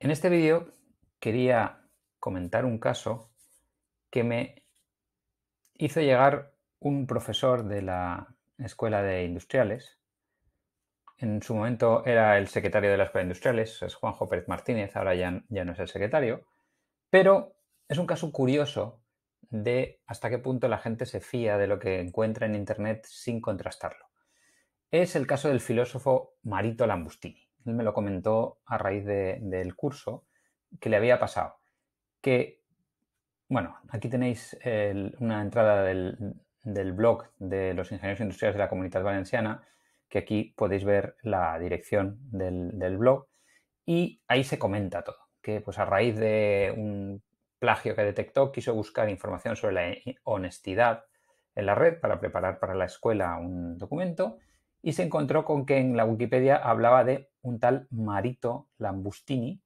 En este vídeo quería comentar un caso que me hizo llegar un profesor de la Escuela de Industriales. En su momento era el secretario de la Escuela de Industriales, es Juanjo Pérez Martínez, ahora ya, ya no es el secretario, pero es un caso curioso de hasta qué punto la gente se fía de lo que encuentra en Internet sin contrastarlo. Es el caso del filósofo Marito Lambustini él me lo comentó a raíz del curso que le había pasado. Que, bueno, aquí tenéis una entrada del, blog de los ingenieros industriales de la Comunidad Valenciana, que aquí podéis ver la dirección del, del blog y ahí se comenta todo, que pues a raíz de un plagio que detectó, quiso buscar información sobre la honestidad en la red para preparar para la escuela un documento y se encontró con que en la Wikipedia hablaba de un tal Marito Lambustini,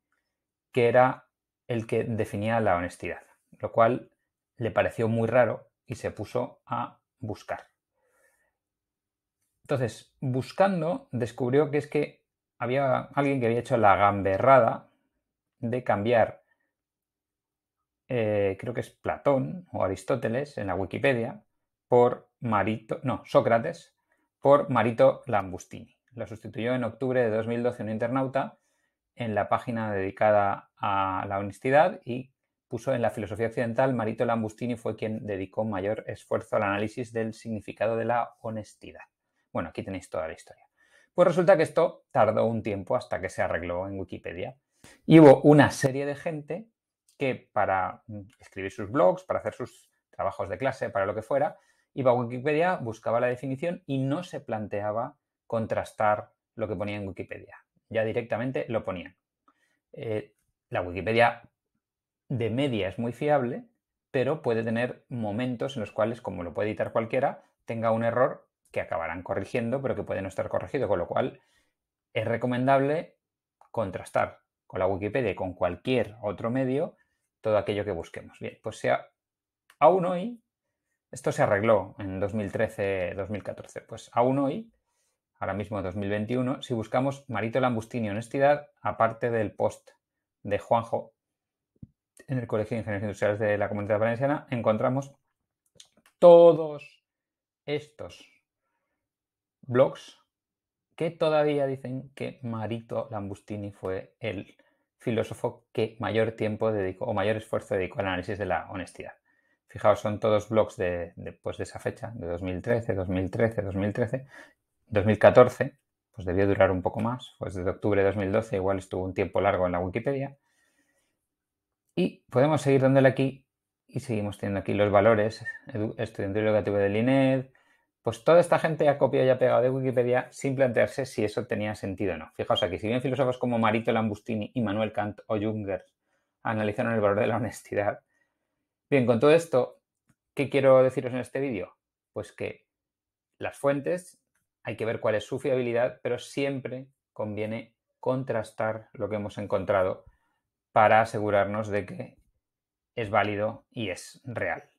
que era el que definía la honestidad, lo cual le pareció muy raro y se puso a buscar. Entonces, buscando, descubrió que es que había alguien que había hecho la gamberrada de cambiar, eh, creo que es Platón o Aristóteles en la Wikipedia, por Marito, no, Sócrates, por Marito Lambustini. Lo sustituyó en octubre de 2012 un internauta en la página dedicada a la honestidad y puso en la filosofía occidental, Marito Lambustini fue quien dedicó mayor esfuerzo al análisis del significado de la honestidad. Bueno, aquí tenéis toda la historia. Pues resulta que esto tardó un tiempo hasta que se arregló en Wikipedia. Y hubo una serie de gente que para mm, escribir sus blogs, para hacer sus trabajos de clase, para lo que fuera, iba a Wikipedia, buscaba la definición y no se planteaba contrastar lo que ponía en Wikipedia. Ya directamente lo ponían. Eh, la Wikipedia de media es muy fiable, pero puede tener momentos en los cuales, como lo puede editar cualquiera, tenga un error que acabarán corrigiendo, pero que puede no estar corregido, con lo cual es recomendable contrastar con la Wikipedia y con cualquier otro medio todo aquello que busquemos. Bien, pues sea aún hoy esto se arregló en 2013-2014. Pues aún hoy, ahora mismo 2021, si buscamos Marito Lambustini y honestidad, aparte del post de Juanjo en el Colegio de Ingenieros Industriales de la Comunidad Valenciana, encontramos todos estos blogs que todavía dicen que Marito Lambustini fue el filósofo que mayor tiempo dedicó o mayor esfuerzo dedicó al análisis de la honestidad. Fijaos, son todos blogs de, pues, esa fecha, de 2013, 2013, 2013. 2014, pues debió durar un poco más, pues desde octubre de 2012 igual estuvo un tiempo largo en la Wikipedia. Y podemos seguir dándole aquí y seguimos teniendo aquí los valores, estudiante educativo del INED, pues toda esta gente ha copiado y ha pegado de Wikipedia sin plantearse si eso tenía sentido o no. Fijaos aquí, si bien filósofos como Marito Lambustini y Manuel Kant o Junger analizaron el valor de la honestidad, Bien, con todo esto, ¿qué quiero deciros en este vídeo? Pues que las fuentes hay que ver cuál es su fiabilidad, pero siempre conviene contrastar lo que hemos encontrado para asegurarnos de que es válido y es real.